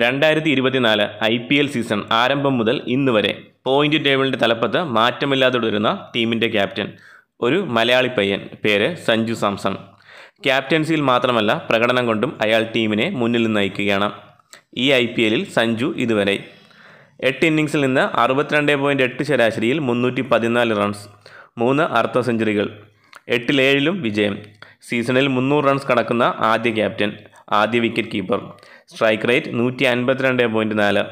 രണ്ടായിരത്തി ഇരുപത്തിനാല് I P L season ആരംഭം മുതൽ ഇന്ന് വരെ പോയിന്റ് ടേബിളിൻ്റെ തലപ്പത്ത് മാറ്റമില്ലാതെ തുടരുന്ന ടീമിൻ്റെ ക്യാപ്റ്റൻ ഒരു മലയാളി പയ്യൻ പേര് സഞ്ജു സാംസൺ ക്യാപ്റ്റൻസിയിൽ മാത്രമല്ല പ്രകടനം കൊണ്ടും അയാൾ ടീമിനെ മുന്നിൽ നിന്ന് നയിക്കുകയാണ് ഈ ഐ പി എല്ലിൽ സഞ്ജു ഇതുവരെ എട്ട് ഇന്നിങ്സിൽ നിന്ന് അറുപത്തിരണ്ട് പോയിൻറ്റ് എട്ട് ശരാശരിയിൽ മുന്നൂറ്റി പതിനാല് റൺസ് മൂന്ന് അർദ്ധ സെഞ്ചുറികൾ എട്ടിലേഴിലും വിജയം സീസണിൽ മുന്നൂറ് റൺസ് കടക്കുന്ന ആദ്യ ക്യാപ്റ്റൻ ആദ്യ വിക്കറ്റ് കീപ്പർ സ്ട്രൈക്ക് റേറ്റ് നൂറ്റി അൻപത്തിരണ്ട് പോയിൻറ്റ് നാല്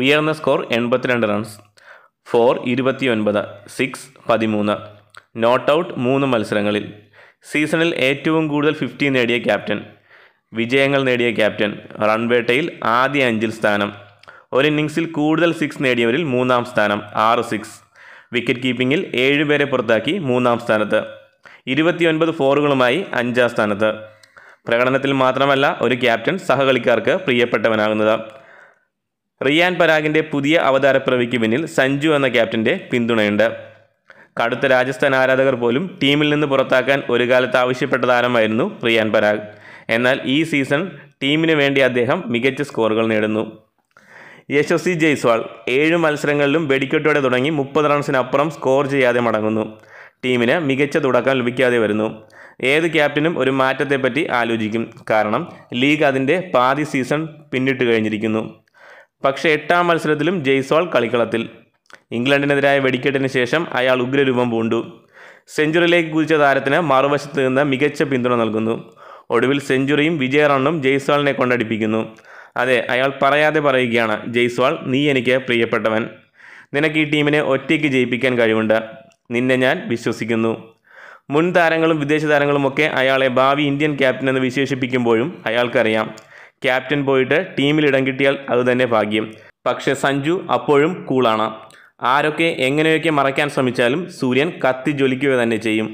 ഉയർന്ന സ്കോർ എൺപത്തിരണ്ട് റൺസ് ഫോർ ഇരുപത്തി ഒൻപത് സിക്സ് പതിമൂന്ന് നോട്ട് ഔട്ട് മൂന്ന് മത്സരങ്ങളിൽ സീസണിൽ ഏറ്റവും കൂടുതൽ ഫിഫ്റ്റി നേടിയ ക്യാപ്റ്റൻ വിജയങ്ങൾ നേടിയ ക്യാപ്റ്റൻ റൺവേട്ടയിൽ ആദ്യ അഞ്ചിൽ സ്ഥാനം ഒരു ഇന്നിങ്സിൽ കൂടുതൽ സിക്സ് നേടിയവരിൽ മൂന്നാം സ്ഥാനം ആറ് സിക്സ് വിക്കറ്റ് കീപ്പിങ്ങിൽ ഏഴുപേരെ പുറത്താക്കി മൂന്നാം സ്ഥാനത്ത് ഇരുപത്തിയൊൻപത് ഫോറുകളുമായി അഞ്ചാം സ്ഥാനത്ത് പ്രകടനത്തിൽ മാത്രമല്ല ഒരു ക്യാപ്റ്റൻ സഹകളിക്കാർക്ക് പ്രിയപ്പെട്ടവനാകുന്നത് റിയാൻ പരാഗിൻ്റെ പുതിയ അവതാരപ്പിറവിക്ക് പിന്നിൽ സഞ്ജു എന്ന ക്യാപ്റ്റൻ്റെ പിന്തുണയുണ്ട് കടുത്ത രാജസ്ഥാൻ ആരാധകർ പോലും ടീമിൽ നിന്ന് പുറത്താക്കാൻ ഒരു കാലത്ത് ആവശ്യപ്പെട്ട താരമായിരുന്നു റിയാൻ പരാഗ് എന്നാൽ ഈ സീസൺ ടീമിന് വേണ്ടി അദ്ദേഹം മികച്ച സ്കോറുകൾ നേടുന്നു യശസ്വി ജയ്സ്വാൾ ഏഴ് മത്സരങ്ങളിലും വെടിക്കെട്ടോടെ തുടങ്ങി മുപ്പത് റൺസിനപ്പുറം സ്കോർ ചെയ്യാതെ മടങ്ങുന്നു ടീമിന് മികച്ച തുടക്കം ലഭിക്കാതെ വരുന്നു ഏത് ക്യാപ്റ്റനും ഒരു മാറ്റത്തെപ്പറ്റി ആലോചിക്കും കാരണം ലീഗ് അതിൻ്റെ പാതി സീസൺ പിന്നിട്ട് കഴിഞ്ഞിരിക്കുന്നു പക്ഷേ എട്ടാം മത്സരത്തിലും ജയ്സോൾ കളിക്കളത്തിൽ ഇംഗ്ലണ്ടിനെതിരായ വെടിക്കെട്ടിന് ശേഷം അയാൾ ഉഗ്രരൂപം പൂണ്ടു സെഞ്ചുറിയിലേക്ക് കുതിച്ച താരത്തിന് മറുവശത്ത് നിന്ന് മികച്ച പിന്തുണ നൽകുന്നു ഒടുവിൽ സെഞ്ചുറിയും വിജയ റണ്ണും ജയ്സ്വാളിനെ കൊണ്ടടിപ്പിക്കുന്നു അതെ അയാൾ പറയാതെ പറയുകയാണ് ജയ്സ്വാൾ നീ എനിക്ക് പ്രിയപ്പെട്ടവൻ നിനക്ക് ഈ ടീമിനെ ഒറ്റയ്ക്ക് ജയിപ്പിക്കാൻ കഴിവുണ്ട് നിന്നെ ഞാൻ വിശ്വസിക്കുന്നു മുൻ താരങ്ങളും വിദേശ താരങ്ങളുമൊക്കെ അയാളെ ഭാവി ഇന്ത്യൻ ക്യാപ്റ്റൻ എന്ന് വിശേഷിപ്പിക്കുമ്പോഴും അയാൾക്കറിയാം ക്യാപ്റ്റൻ പോയിട്ട് ടീമിൽ ഇടം കിട്ടിയാൽ അതുതന്നെ ഭാഗ്യം പക്ഷേ സഞ്ജു അപ്പോഴും കൂളാണ് ആരൊക്കെ എങ്ങനെയൊക്കെ മറയ്ക്കാൻ ശ്രമിച്ചാലും സൂര്യൻ കത്തി ജ്വലിക്കുക തന്നെ ചെയ്യും